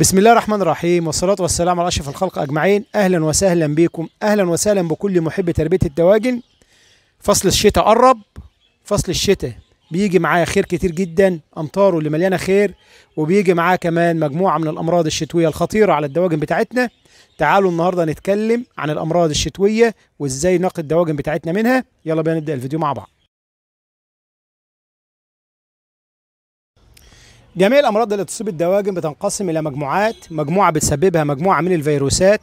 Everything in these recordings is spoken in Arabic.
بسم الله الرحمن الرحيم والصلاة والسلام على أشرف الخلق أجمعين أهلا وسهلا بكم أهلا وسهلا بكل محب تربية الدواجن فصل الشتاء قرب فصل الشتاء بيجي معاه خير كتير جدا أمطاره اللي مليانة خير وبيجي معاه كمان مجموعة من الأمراض الشتوية الخطيرة على الدواجن بتاعتنا تعالوا النهاردة نتكلم عن الأمراض الشتوية وإزاي نقي الدواجن بتاعتنا منها يلا بينا نبدأ الفيديو مع بعض جميع الأمراض اللي تصيب الدواجن بتنقسم إلى مجموعات مجموعة بتسببها مجموعة من الفيروسات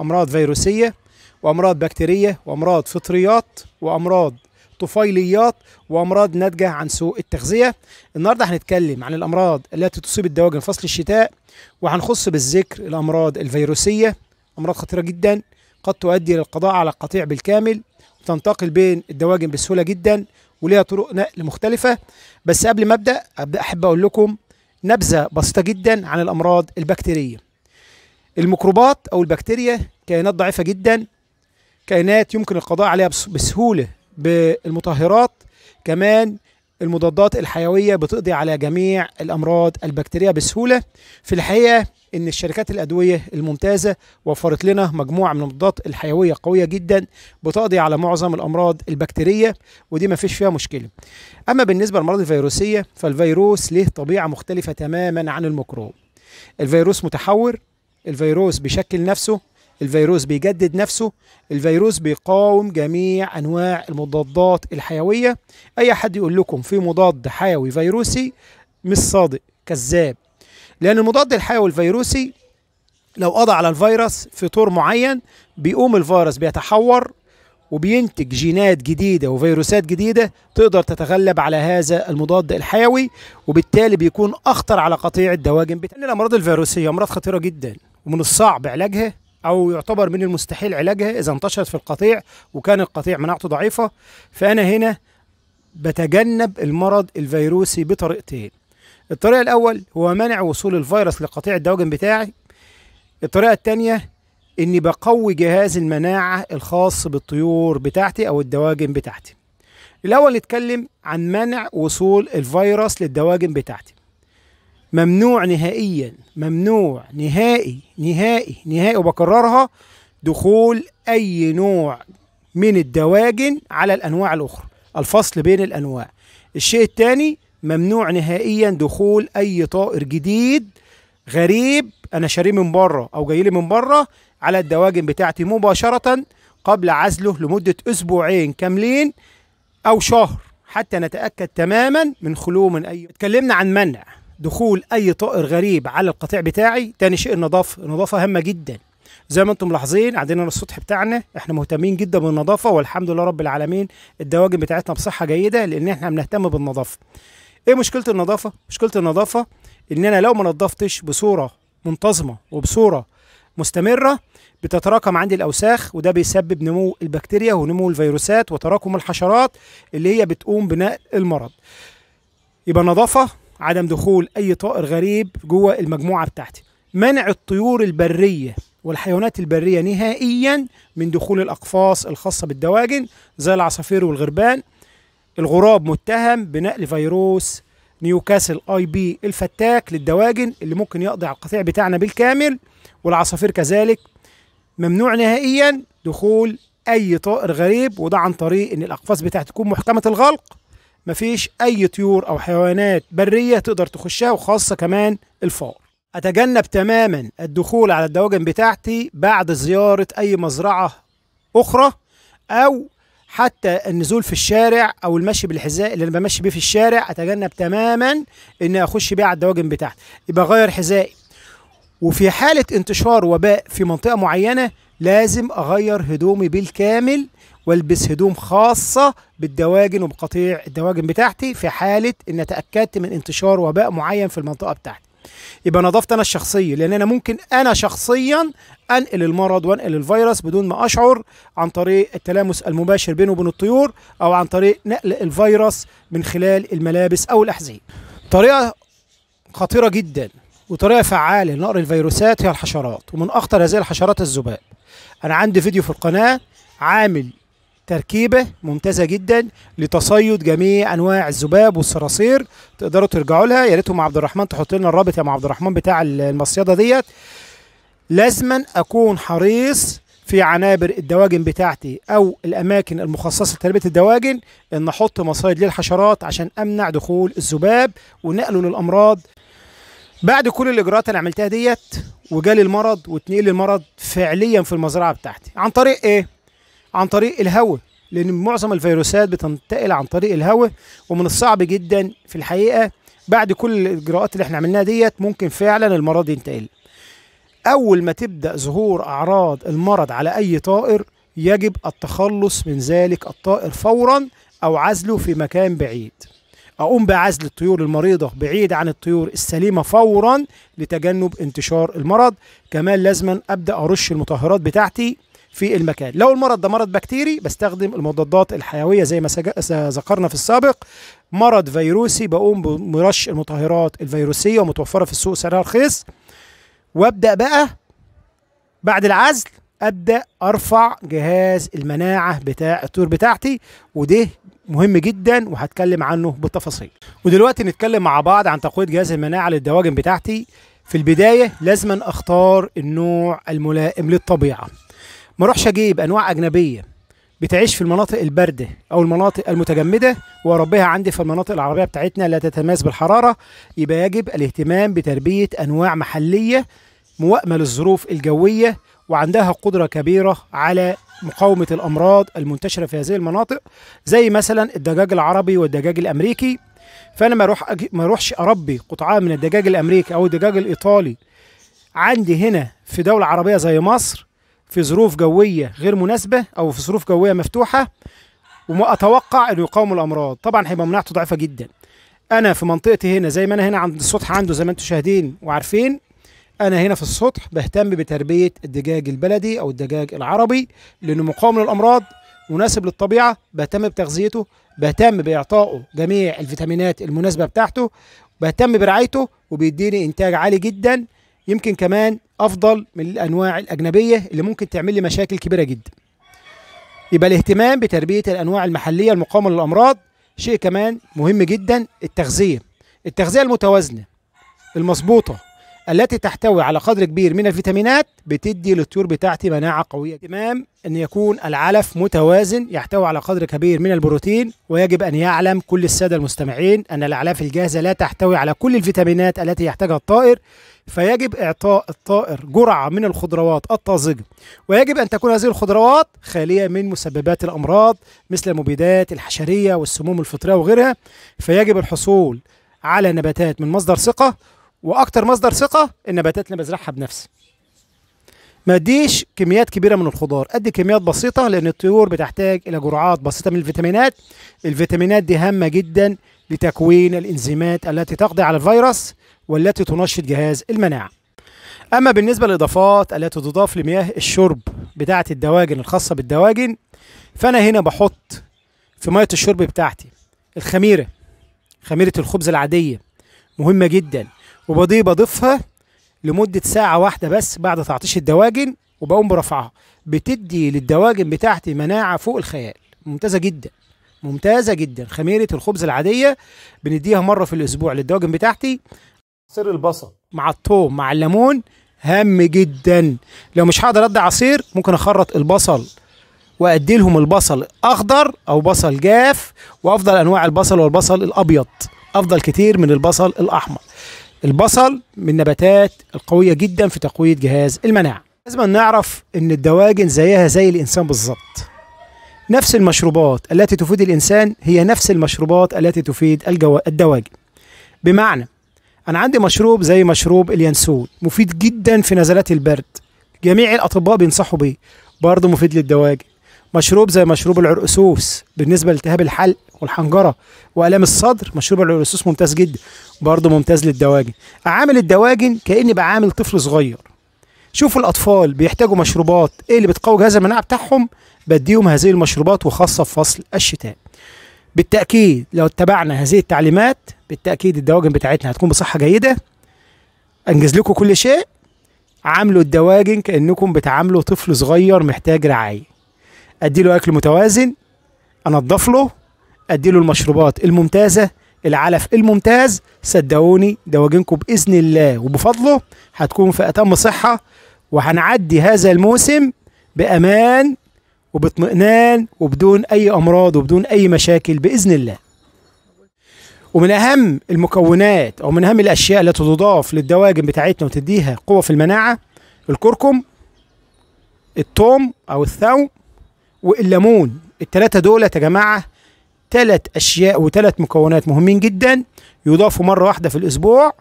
أمراض فيروسية وأمراض بكتيرية وأمراض فطريات وأمراض طفيليات وامراض ناتجه عن سوء التغذيه النهارده هنتكلم عن الامراض التي تصيب الدواجن فصل الشتاء وهنخص بالذكر الامراض الفيروسيه امراض خطيره جدا قد تؤدي للقضاء على القطيع بالكامل وتنتقل بين الدواجن بسهوله جدا وليها طرق نقل مختلفه بس قبل ما ابدا ابدا احب اقول لكم نبذة بسيطة جدا عن الأمراض البكتيرية الميكروبات أو البكتيريا كائنات ضعيفة جدا كائنات يمكن القضاء عليها بسهولة بالمطهرات كمان المضادات الحيوية بتقضي على جميع الأمراض البكتيرية بسهولة في الحقيقة ان الشركات الادويه الممتازه وفرت لنا مجموعه من المضادات الحيويه قويه جدا بتقضي على معظم الامراض البكتيريه ودي ما فيش فيها مشكله اما بالنسبه للامراض الفيروسيه فالفيروس له طبيعه مختلفه تماما عن الميكروب الفيروس متحور الفيروس بيشكل نفسه الفيروس بيجدد نفسه الفيروس بيقاوم جميع انواع المضادات الحيويه اي حد يقول لكم في مضاد حيوي فيروسي مش صادق كذاب لان المضاد الحيوي الفيروسي لو قضى على الفيروس في طور معين بيقوم الفيروس بيتحور وبينتج جينات جديدة وفيروسات جديدة تقدر تتغلب على هذا المضاد الحيوي وبالتالي بيكون أخطر على قطيع الدواجن بالتالي الأمراض الفيروسية أمراض خطيرة جدا ومن الصعب علاجها او يعتبر من المستحيل علاجها اذا انتشرت في القطيع وكان القطيع مناعته ضعيفه فانا هنا بتجنب المرض الفيروسي بطريقتين الطريقه الاول هو منع وصول الفيروس لقطيع الدواجن بتاعي الطريقه الثانيه اني بقوي جهاز المناعه الخاص بالطيور بتاعتي او الدواجن بتاعتي الاول نتكلم عن منع وصول الفيروس للدواجن بتاعتي ممنوع نهائيا ممنوع نهائي نهائي نهائي وبكررها دخول أي نوع من الدواجن على الأنواع الأخرى الفصل بين الأنواع الشيء الثاني ممنوع نهائيا دخول أي طائر جديد غريب أنا شاريه من بره أو جاي لي من بره على الدواجن بتاعتي مباشرة قبل عزله لمدة أسبوعين كاملين أو شهر حتى نتأكد تماما من خلوه من أي اتكلمنا عن منع دخول اي طائر غريب على القطيع بتاعي تاني شيء النظافه النظافه هامه جدا زي ما انتم ملاحظين عندنا السطح بتاعنا احنا مهتمين جدا بالنظافه والحمد لله رب العالمين الدواجن بتاعتنا بصحه جيده لان احنا بنهتم بالنظافه ايه مشكله النظافه مشكله النظافه ان انا لو ما نظفتش بصوره منتظمه وبصوره مستمره بتتراكم عندي الاوساخ وده بيسبب نمو البكتيريا ونمو الفيروسات وتراكم الحشرات اللي هي بتقوم بنقل المرض يبقى النظافه عدم دخول أي طائر غريب جوه المجموعة بتاعتي منع الطيور البرية والحيوانات البرية نهائيا من دخول الأقفاص الخاصة بالدواجن زي العصافير والغربان الغراب متهم بنقل فيروس نيوكاسل اي بي الفتاك للدواجن اللي ممكن يقضي على القطيع بتاعنا بالكامل والعصافير كذلك ممنوع نهائيا دخول اي طائر غريب وده عن طريق ان الاقفاص بتاعتي تكون محكمه الغلق مفيش أي طيور أو حيوانات برية تقدر تخشها وخاصة كمان الفار أتجنب تماما الدخول على الدواجن بتاعتي بعد زيارة أي مزرعة أخرى أو حتى النزول في الشارع او المشي بالحذاء اللي انا بمشي بيه في الشارع اتجنب تماما ان اخش بيه على الدواجن بتاعتي يبقى اغير حذائي وفي حاله انتشار وباء في منطقه معينه لازم اغير هدومي بالكامل والبس هدوم خاصة بالدواجن وبقطيع الدواجن بتاعتي في حالة ان اتأكدت من انتشار وباء معين في المنطقة بتاعتي يبقى نظفت انا الشخصيه لان انا ممكن انا شخصيا انقل المرض وانقل الفيروس بدون ما اشعر عن طريق التلامس المباشر بينه وبين الطيور او عن طريق نقل الفيروس من خلال الملابس او الاحذيه طريقه خطيره جدا وطريقه فعاله لنقر الفيروسات هي الحشرات ومن اخطر هذه الحشرات الذباب انا عندي فيديو في القناه عامل تركيبة ممتازة جدا لتصيد جميع أنواع الذباب والصراصير تقدروا ترجعوا لها يا ريتهم عبد الرحمن تحط لنا الرابط يا عبد الرحمن بتاع المصيدة ديت لازما أكون حريص في عنابر الدواجن بتاعتي او الاماكن المخصصه لتربيه الدواجن ان احط مصايد للحشرات عشان امنع دخول الذباب ونقله للامراض بعد كل الاجراءات اللي عملتها ديت وجالي المرض واتنقل المرض فعليا في المزرعه بتاعتي عن طريق ايه عن طريق الهواء لأن معظم الفيروسات بتنتقل عن طريق الهواء ومن الصعب جدا في الحقيقة بعد كل الإجراءات اللي احنا عملناها ديت ممكن فعلا المرض ينتقل أول ما تبدأ ظهور أعراض المرض على أي طائر يجب التخلص من ذلك الطائر فورا أو عزله في مكان بعيد أقوم بعزل الطيور المريضة بعيد عن الطيور السليمة فورا لتجنب انتشار المرض كمان لازما أبدأ أرش المطهرات بتاعتي في المكان لو المرض ده مرض بكتيري بستخدم المضادات الحيويه زي ما ذكرنا في السابق مرض فيروسي بقوم برش المطهرات الفيروسيه ومتوفره في السوق سعرها رخيص وابدا بقى بعد العزل ابدا ارفع جهاز المناعه بتاع الطيور بتاعتي وده مهم جدا وهتكلم عنه بالتفاصيل ودلوقتي نتكلم مع بعض عن تقويه جهاز المناعه للدواجن بتاعتي في البدايه لازم اختار النوع الملائم للطبيعه ما اروحش اجيب انواع اجنبيه بتعيش في المناطق البارده او المناطق المتجمده واربيها عندي في المناطق العربيه بتاعتنا لا تتماس بالحراره يبقى يجب الاهتمام بتربيه انواع محليه موائمه للظروف الجويه وعندها قدره كبيره على مقاومه الامراض المنتشره في هذه المناطق زي مثلا الدجاج العربي والدجاج الامريكي فانا ما اروح ما اروحش اربي قطعه من الدجاج الامريكي او الدجاج الايطالي عندي هنا في دوله عربيه زي مصر في ظروف جويه غير مناسبه او في ظروف جويه مفتوحه واتوقع انه يقاوم الامراض طبعا هيبقى مناعته ضعيفه جدا انا في منطقتي هنا زي ما انا هنا عند السطح عنده زي ما انتم شاهدين وعارفين انا هنا في السطح بهتم بتربيه الدجاج البلدي او الدجاج العربي لانه مقاوم للامراض مناسب للطبيعه بهتم بتغذيته بهتم باعطائه جميع الفيتامينات المناسبه بتاعته بهتم برعايته وبيديني انتاج عالي جدا يمكن كمان افضل من الانواع الاجنبيه اللي ممكن تعمل لي مشاكل كبيره جدا يبقى الاهتمام بتربيه الانواع المحليه المقاومه للامراض شيء كمان مهم جدا التغذيه التغذيه المتوازنه المظبوطه التي تحتوي على قدر كبير من الفيتامينات بتدي للطيور بتاعتي مناعه قويه تمام ان يكون العلف متوازن يحتوي على قدر كبير من البروتين ويجب ان يعلم كل الساده المستمعين ان الاعلاف الجاهزه لا تحتوي على كل الفيتامينات التي يحتاجها الطائر فيجب اعطاء الطائر جرعه من الخضروات الطازجه ويجب ان تكون هذه الخضروات خاليه من مسببات الامراض مثل المبيدات الحشريه والسموم الفطريه وغيرها فيجب الحصول على نباتات من مصدر ثقه واكتر مصدر ثقه النباتات اللي بزرعها بنفسي ما اديش كميات كبيره من الخضار ادي كميات بسيطه لان الطيور بتحتاج الى جرعات بسيطه من الفيتامينات الفيتامينات دي هامه جدا لتكوين الانزيمات التي تقضي على الفيروس والتي تنشط جهاز المناعه اما بالنسبه للاضافات التي تضاف لمياه الشرب بتاعه الدواجن الخاصه بالدواجن فانا هنا بحط في ميه الشرب بتاعتي الخميره خميره الخبز العاديه مهمه جدا وبضيف بضيفها لمدة ساعة واحدة بس بعد تعطيش الدواجن وبقوم برفعها بتدي للدواجن بتاعتي مناعة فوق الخيال ممتازة جدا ممتازة جدا خميرة الخبز العادية بنديها مرة في الأسبوع للدواجن بتاعتي عصير البصل مع الثوم مع الليمون هام جدا لو مش هقدر ادي عصير ممكن اخرط البصل وادي لهم البصل اخضر او بصل جاف وافضل انواع البصل والبصل الابيض افضل كتير من البصل الاحمر البصل من النباتات القوية جدا في تقوية جهاز المناعة لازم نعرف أن الدواجن زيها زي الإنسان بالظبط نفس المشروبات التي تفيد الإنسان هي نفس المشروبات التي تفيد الجو... الدواجن بمعنى أنا عندي مشروب زي مشروب اليانسول مفيد جدا في نزلات البرد جميع الأطباء بينصحوا بيه برضه مفيد للدواجن مشروب زي مشروب العرقسوس بالنسبه لالتهاب الحلق والحنجره والام الصدر مشروب العرقسوس ممتاز جدا برضه ممتاز للدواجن اعامل الدواجن كاني بعامل طفل صغير شوفوا الاطفال بيحتاجوا مشروبات ايه اللي بتقوي جهاز المناعه بتاعهم بديهم هذه المشروبات وخاصه في فصل الشتاء بالتاكيد لو اتبعنا هذه التعليمات بالتاكيد الدواجن بتاعتنا هتكون بصحه جيده انجز لكم كل شيء عاملوا الدواجن كانكم بتعاملوا طفل صغير محتاج رعايه ادي له اكل متوازن انضف له ادي له المشروبات الممتازه العلف الممتاز صدقوني دواجنكم باذن الله وبفضله هتكون في اتم صحه وهنعدي هذا الموسم بامان وباطمئنان وبدون اي امراض وبدون اي مشاكل باذن الله ومن اهم المكونات او من اهم الاشياء التي تضاف للدواجن بتاعتنا وتديها قوه في المناعه الكركم الثوم او الثوم والليمون التلاتة دولت يا جماعه تلات اشياء وتلات مكونات مهمين جدا يضافوا مره واحده في الاسبوع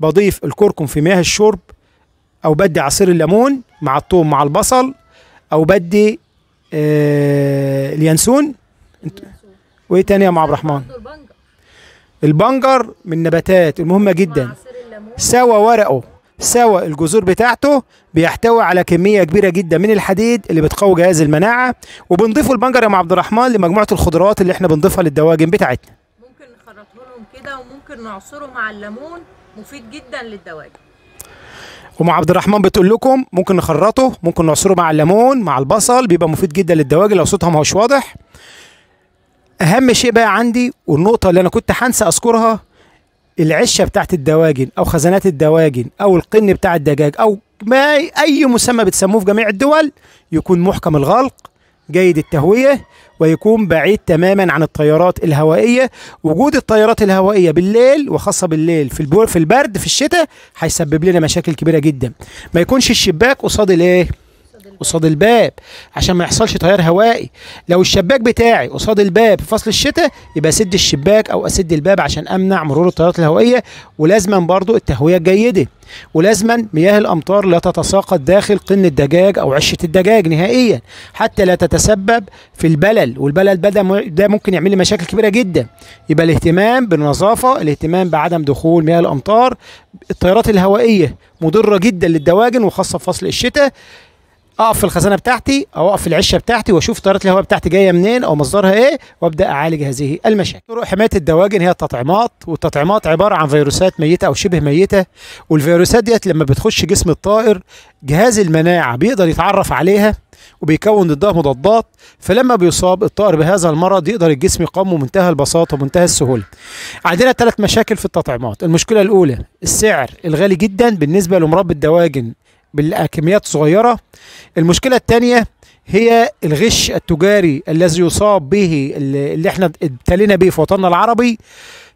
بضيف الكركم في مياه الشرب او بدي عصير الليمون مع الثوم مع البصل او بدي آه اليانسون وايه تاني يا ام عبد الرحمن البنجر من نباتات المهمه جدا سوى ورقه سواء الجذور بتاعته بيحتوي على كميه كبيره جدا من الحديد اللي بتقوي جهاز المناعه وبنضيفه البنجر يا عبد الرحمن لمجموعه الخضروات اللي احنا بنضيفها للدواجن بتاعتنا ممكن نخرطه لهم كده وممكن نعصره مع الليمون مفيد جدا للدواجن ام عبد الرحمن بتقول لكم ممكن نخرطه ممكن نعصره مع الليمون مع البصل بيبقى مفيد جدا للدواجن لو صوتها ما هوش واضح اهم شيء بقى عندي والنقطه اللي انا كنت هنسى اذكرها العشه بتاعت الدواجن او خزانات الدواجن او القن بتاع الدجاج او ما اي مسمى بتسموه في جميع الدول يكون محكم الغلق جيد التهويه ويكون بعيد تماما عن الطيارات الهوائيه وجود الطيارات الهوائيه بالليل وخاصه بالليل في في البرد في الشتاء هيسبب لنا مشاكل كبيره جدا ما يكونش الشباك قصاد الايه قصاد الباب عشان ما يحصلش تيار هوائي لو الشباك بتاعي قصاد الباب في فصل الشتاء يبقى اسد الشباك او اسد الباب عشان امنع مرور التيارات الهوائيه ولازما برضو التهويه الجيده ولازما مياه الامطار لا تتساقط داخل قن الدجاج او عشه الدجاج نهائيا حتى لا تتسبب في البلل والبلل ده ممكن يعمل لي مشاكل كبيره جدا يبقى الاهتمام بالنظافه الاهتمام بعدم دخول مياه الامطار التيارات الهوائيه مضره جدا للدواجن وخاصه في فصل الشتاء اقف في الخزانه بتاعتي او اقف في العشه بتاعتي واشوف طيارات الهواء بتاعتي جايه منين او مصدرها ايه وابدا اعالج هذه المشاكل. طرق حمايه الدواجن هي التطعيمات والتطعيمات عباره عن فيروسات ميته او شبه ميته والفيروسات ديت لما بتخش جسم الطائر جهاز المناعه بيقدر يتعرف عليها وبيكون ضدها مضادات فلما بيصاب الطائر بهذا المرض يقدر الجسم يقاومه بمنتهى البساطه ومنتهى السهوله. عندنا ثلاث مشاكل في التطعيمات، المشكله الاولى السعر الغالي جدا بالنسبه لمربي الدواجن بالكميات صغيره المشكله الثانيه هي الغش التجاري الذي يصاب به اللي احنا ابتلينا به في وطننا العربي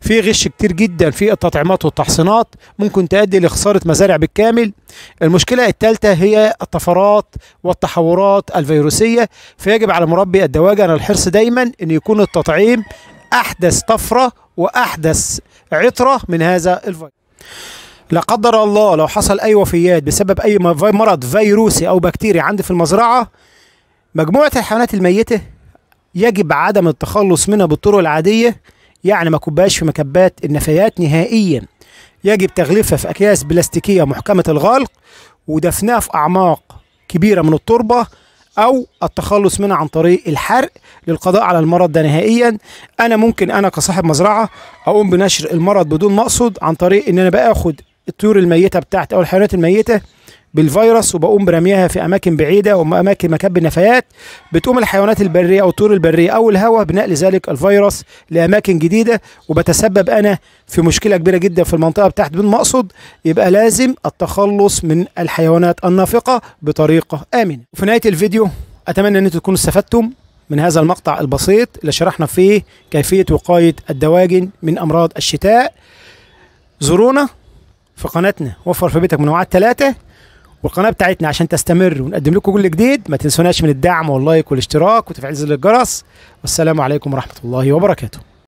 في غش كتير جدا في التطعيمات والتحصينات ممكن تؤدي لخساره مزارع بالكامل المشكله الثالثه هي الطفرات والتحورات الفيروسيه فيجب على مربي الدواجن الحرص دايما ان يكون التطعيم احدث طفره واحدث عطره من هذا الفيروس لا قدر الله لو حصل اي وفيات بسبب اي مرض فيروسي او بكتيري عندي في المزرعه مجموعه الحيوانات الميته يجب عدم التخلص منها بالطرق العاديه يعني ما كبهاش في مكبات النفايات نهائيا يجب تغليفها في اكياس بلاستيكيه محكمه الغلق ودفنها في اعماق كبيره من التربه او التخلص منها عن طريق الحرق للقضاء على المرض ده نهائيا انا ممكن انا كصاحب مزرعه اقوم بنشر المرض بدون مقصد عن طريق ان انا باخد الطيور الميته بتاعتي او الحيوانات الميته بالفيروس وبقوم برميها في اماكن بعيده واماكن مكب النفايات بتقوم الحيوانات البريه او الطيور البريه او الهواء بنقل ذلك الفيروس لاماكن جديده وبتسبب انا في مشكله كبيره جدا في المنطقه بتاعت بن مقصد يبقى لازم التخلص من الحيوانات النافقه بطريقه امنه. وفي نهايه الفيديو اتمنى ان انتم تكونوا استفدتم من هذا المقطع البسيط اللي شرحنا فيه كيفيه وقايه الدواجن من امراض الشتاء. زورونا في قناتنا وفر في بيتك منوعات ثلاثة والقناة بتاعتنا عشان تستمر ونقدم لكم كل جديد ما تنسوناش من الدعم واللايك والاشتراك وتفعيل زر الجرس والسلام عليكم ورحمة الله وبركاته